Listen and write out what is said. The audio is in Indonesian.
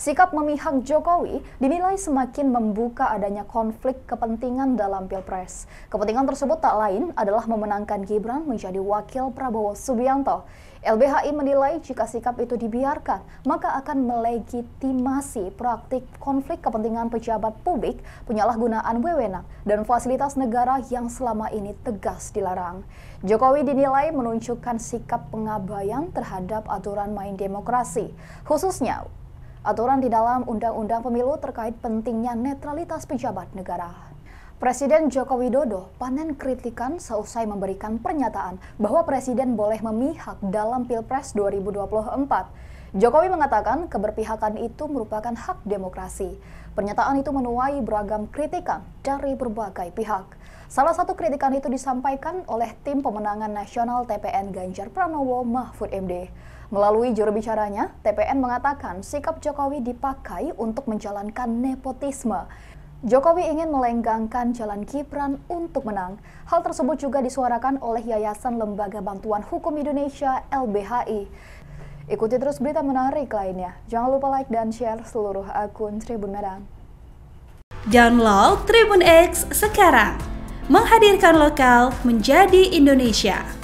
Sikap memihak Jokowi dinilai semakin membuka adanya konflik kepentingan dalam Pilpres. Kepentingan tersebut tak lain adalah memenangkan Gibran menjadi wakil Prabowo Subianto. LBHI menilai jika sikap itu dibiarkan, maka akan melegitimasi praktik konflik kepentingan pejabat publik, penyalahgunaan wewenang, dan fasilitas negara yang selama ini tegas dilarang. Jokowi dinilai menunjukkan sikap pengabaian terhadap aturan main demokrasi, khususnya aturan di dalam Undang-Undang Pemilu terkait pentingnya netralitas pejabat negara. Presiden Joko Widodo panen kritikan seusai memberikan pernyataan bahwa presiden boleh memihak dalam Pilpres 2024. Jokowi mengatakan keberpihakan itu merupakan hak demokrasi. Pernyataan itu menuai beragam kritikan dari berbagai pihak. Salah satu kritikan itu disampaikan oleh tim pemenangan nasional TPN Ganjar Pranowo Mahfud MD. Melalui jurubicaranya, TPN mengatakan sikap Jokowi dipakai untuk menjalankan nepotisme. Jokowi ingin melenggangkan jalan Gibran untuk menang. Hal tersebut juga disuarakan oleh Yayasan Lembaga Bantuan Hukum Indonesia LBHI. Ikuti terus berita menarik lainnya. Jangan lupa like dan share seluruh akun Tribun Medan. Download Tribun X sekarang. Menghadirkan lokal menjadi Indonesia.